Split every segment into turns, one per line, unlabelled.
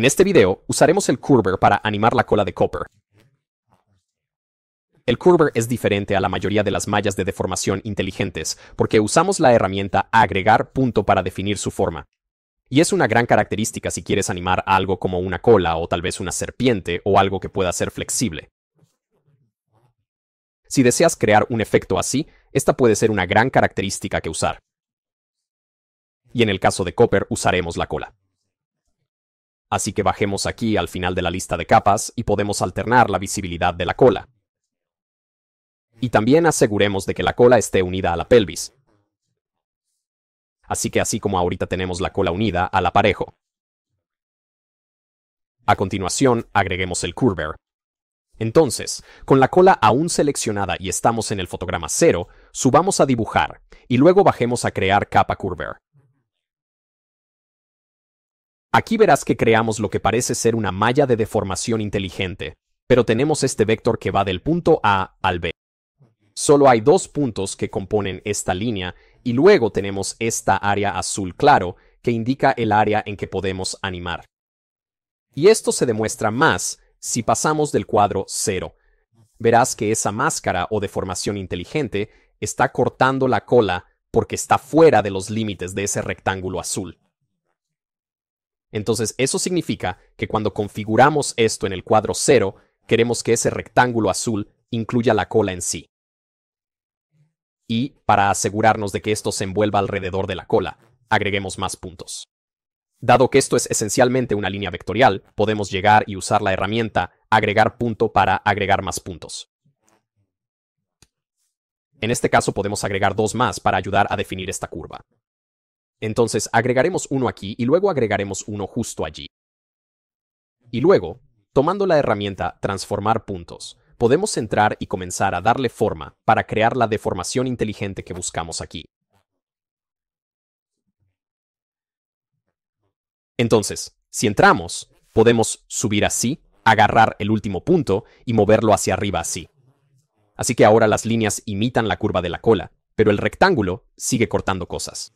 En este video usaremos el Curver para animar la cola de Copper. El Curver es diferente a la mayoría de las mallas de deformación inteligentes porque usamos la herramienta agregar punto para definir su forma. Y es una gran característica si quieres animar algo como una cola o tal vez una serpiente o algo que pueda ser flexible. Si deseas crear un efecto así, esta puede ser una gran característica que usar. Y en el caso de Copper usaremos la cola. Así que bajemos aquí al final de la lista de capas y podemos alternar la visibilidad de la cola. Y también aseguremos de que la cola esté unida a la pelvis. Así que así como ahorita tenemos la cola unida al aparejo. A continuación, agreguemos el curver. Entonces, con la cola aún seleccionada y estamos en el fotograma 0, subamos a dibujar y luego bajemos a crear capa curver. Aquí verás que creamos lo que parece ser una malla de deformación inteligente, pero tenemos este vector que va del punto A al B. Solo hay dos puntos que componen esta línea y luego tenemos esta área azul claro que indica el área en que podemos animar. Y esto se demuestra más si pasamos del cuadro 0. Verás que esa máscara o deformación inteligente está cortando la cola porque está fuera de los límites de ese rectángulo azul. Entonces, eso significa que cuando configuramos esto en el cuadro 0, queremos que ese rectángulo azul incluya la cola en sí. Y para asegurarnos de que esto se envuelva alrededor de la cola, agreguemos más puntos. Dado que esto es esencialmente una línea vectorial, podemos llegar y usar la herramienta agregar punto para agregar más puntos. En este caso podemos agregar dos más para ayudar a definir esta curva. Entonces agregaremos uno aquí y luego agregaremos uno justo allí. Y luego, tomando la herramienta Transformar puntos, podemos entrar y comenzar a darle forma para crear la deformación inteligente que buscamos aquí. Entonces, si entramos, podemos subir así, agarrar el último punto y moverlo hacia arriba así. Así que ahora las líneas imitan la curva de la cola, pero el rectángulo sigue cortando cosas.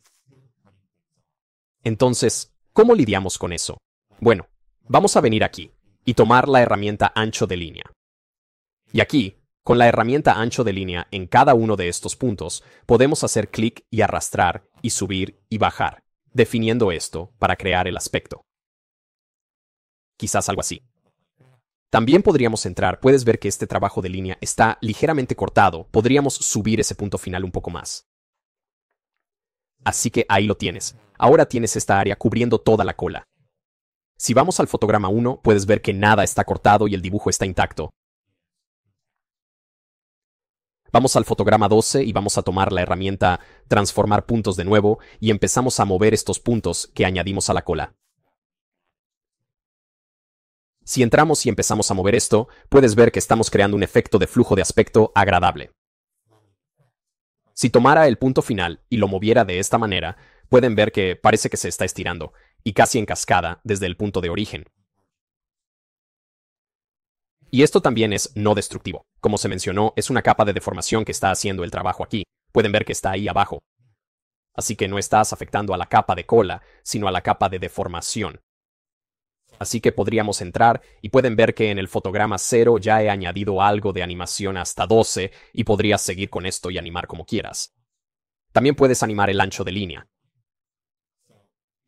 Entonces, ¿cómo lidiamos con eso? Bueno, vamos a venir aquí y tomar la herramienta ancho de línea. Y aquí, con la herramienta ancho de línea en cada uno de estos puntos, podemos hacer clic y arrastrar y subir y bajar, definiendo esto para crear el aspecto. Quizás algo así. También podríamos entrar, puedes ver que este trabajo de línea está ligeramente cortado, podríamos subir ese punto final un poco más. Así que ahí lo tienes. Ahora tienes esta área cubriendo toda la cola. Si vamos al fotograma 1, puedes ver que nada está cortado y el dibujo está intacto. Vamos al fotograma 12 y vamos a tomar la herramienta Transformar puntos de nuevo y empezamos a mover estos puntos que añadimos a la cola. Si entramos y empezamos a mover esto, puedes ver que estamos creando un efecto de flujo de aspecto agradable. Si tomara el punto final y lo moviera de esta manera, pueden ver que parece que se está estirando, y casi en cascada desde el punto de origen. Y esto también es no destructivo. Como se mencionó, es una capa de deformación que está haciendo el trabajo aquí. Pueden ver que está ahí abajo. Así que no estás afectando a la capa de cola, sino a la capa de deformación. Así que podríamos entrar y pueden ver que en el fotograma 0 ya he añadido algo de animación hasta 12 y podrías seguir con esto y animar como quieras. También puedes animar el ancho de línea.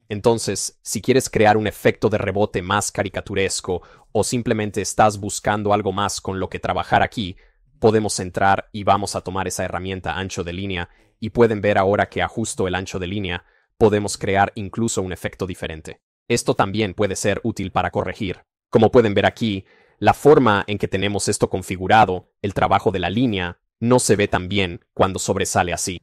Entonces, si quieres crear un efecto de rebote más caricaturesco o simplemente estás buscando algo más con lo que trabajar aquí, podemos entrar y vamos a tomar esa herramienta ancho de línea y pueden ver ahora que ajusto el ancho de línea, podemos crear incluso un efecto diferente. Esto también puede ser útil para corregir. Como pueden ver aquí, la forma en que tenemos esto configurado, el trabajo de la línea, no se ve tan bien cuando sobresale así.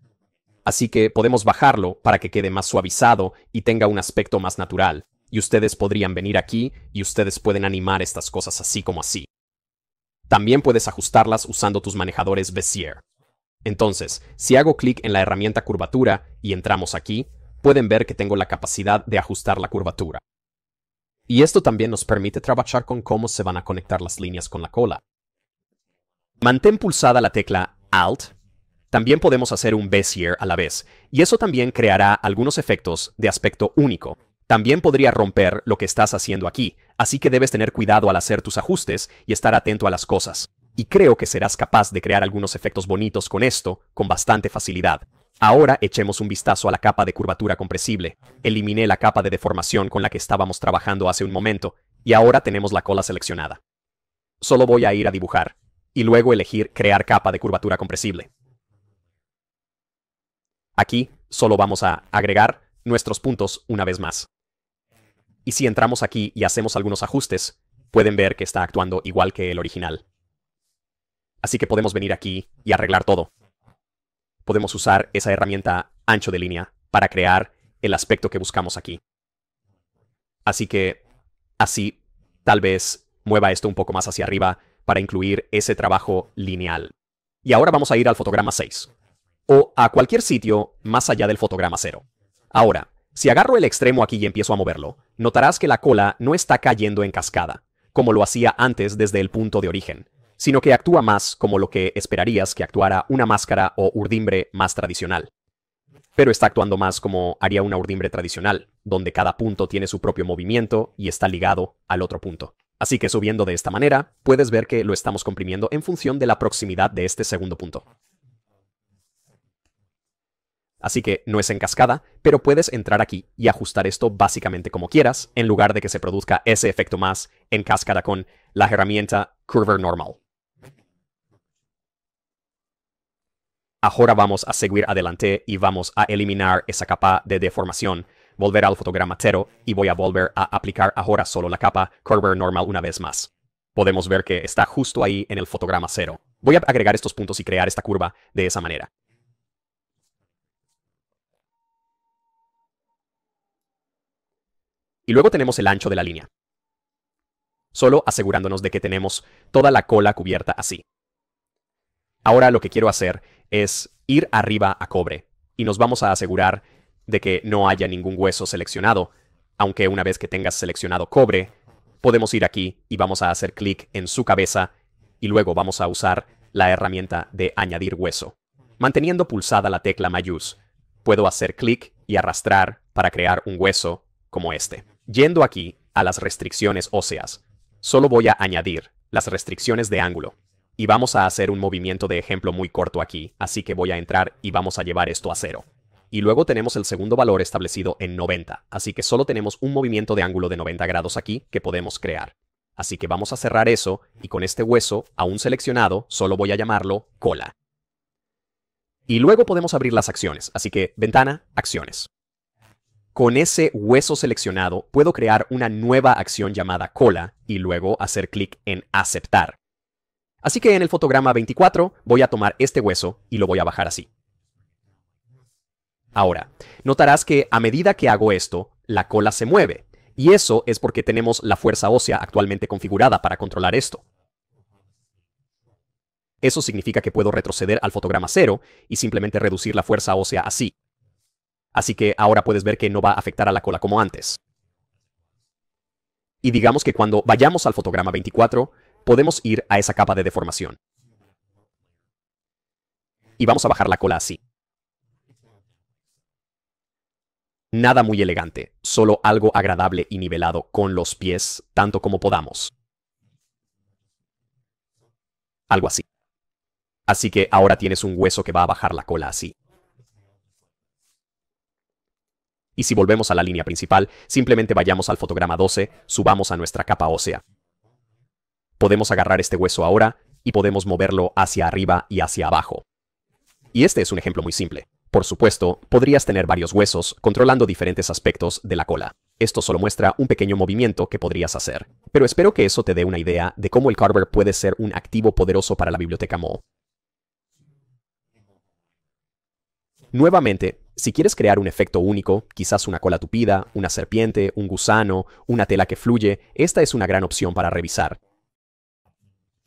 Así que podemos bajarlo para que quede más suavizado y tenga un aspecto más natural. Y ustedes podrían venir aquí y ustedes pueden animar estas cosas así como así. También puedes ajustarlas usando tus manejadores Bezier. Entonces, si hago clic en la herramienta curvatura y entramos aquí, pueden ver que tengo la capacidad de ajustar la curvatura. Y esto también nos permite trabajar con cómo se van a conectar las líneas con la cola. Mantén pulsada la tecla Alt. También podemos hacer un Bezier a la vez, y eso también creará algunos efectos de aspecto único. También podría romper lo que estás haciendo aquí, así que debes tener cuidado al hacer tus ajustes y estar atento a las cosas. Y creo que serás capaz de crear algunos efectos bonitos con esto con bastante facilidad. Ahora echemos un vistazo a la capa de curvatura compresible. Eliminé la capa de deformación con la que estábamos trabajando hace un momento, y ahora tenemos la cola seleccionada. Solo voy a ir a dibujar, y luego elegir Crear capa de curvatura compresible. Aquí solo vamos a agregar nuestros puntos una vez más. Y si entramos aquí y hacemos algunos ajustes, pueden ver que está actuando igual que el original. Así que podemos venir aquí y arreglar todo podemos usar esa herramienta ancho de línea para crear el aspecto que buscamos aquí. Así que así tal vez mueva esto un poco más hacia arriba para incluir ese trabajo lineal. Y ahora vamos a ir al fotograma 6 o a cualquier sitio más allá del fotograma 0. Ahora, si agarro el extremo aquí y empiezo a moverlo, notarás que la cola no está cayendo en cascada, como lo hacía antes desde el punto de origen, sino que actúa más como lo que esperarías que actuara una máscara o urdimbre más tradicional. Pero está actuando más como haría una urdimbre tradicional, donde cada punto tiene su propio movimiento y está ligado al otro punto. Así que subiendo de esta manera, puedes ver que lo estamos comprimiendo en función de la proximidad de este segundo punto. Así que no es en cascada, pero puedes entrar aquí y ajustar esto básicamente como quieras, en lugar de que se produzca ese efecto más en cascada con la herramienta Curver Normal. Ahora vamos a seguir adelante y vamos a eliminar esa capa de deformación. Volver al fotograma cero y voy a volver a aplicar ahora solo la capa Curve normal una vez más. Podemos ver que está justo ahí en el fotograma cero. Voy a agregar estos puntos y crear esta curva de esa manera. Y luego tenemos el ancho de la línea. Solo asegurándonos de que tenemos toda la cola cubierta así. Ahora lo que quiero hacer es ir arriba a cobre y nos vamos a asegurar de que no haya ningún hueso seleccionado, aunque una vez que tengas seleccionado cobre, podemos ir aquí y vamos a hacer clic en su cabeza y luego vamos a usar la herramienta de añadir hueso. Manteniendo pulsada la tecla Mayús, puedo hacer clic y arrastrar para crear un hueso como este. Yendo aquí a las restricciones óseas, solo voy a añadir las restricciones de ángulo. Y vamos a hacer un movimiento de ejemplo muy corto aquí, así que voy a entrar y vamos a llevar esto a cero. Y luego tenemos el segundo valor establecido en 90, así que solo tenemos un movimiento de ángulo de 90 grados aquí que podemos crear. Así que vamos a cerrar eso, y con este hueso, aún seleccionado, solo voy a llamarlo cola. Y luego podemos abrir las acciones, así que ventana, acciones. Con ese hueso seleccionado, puedo crear una nueva acción llamada cola y luego hacer clic en aceptar. Así que en el fotograma 24 voy a tomar este hueso y lo voy a bajar así. Ahora, notarás que a medida que hago esto, la cola se mueve, y eso es porque tenemos la fuerza ósea actualmente configurada para controlar esto. Eso significa que puedo retroceder al fotograma cero y simplemente reducir la fuerza ósea así. Así que ahora puedes ver que no va a afectar a la cola como antes. Y digamos que cuando vayamos al fotograma 24, podemos ir a esa capa de deformación. Y vamos a bajar la cola así. Nada muy elegante, solo algo agradable y nivelado con los pies, tanto como podamos. Algo así. Así que ahora tienes un hueso que va a bajar la cola así. Y si volvemos a la línea principal, simplemente vayamos al fotograma 12, subamos a nuestra capa ósea podemos agarrar este hueso ahora y podemos moverlo hacia arriba y hacia abajo. Y este es un ejemplo muy simple. Por supuesto, podrías tener varios huesos controlando diferentes aspectos de la cola. Esto solo muestra un pequeño movimiento que podrías hacer, pero espero que eso te dé una idea de cómo el Carver puede ser un activo poderoso para la biblioteca Mo. Nuevamente, si quieres crear un efecto único, quizás una cola tupida, una serpiente, un gusano, una tela que fluye, esta es una gran opción para revisar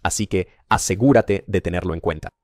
así que asegúrate de tenerlo en cuenta.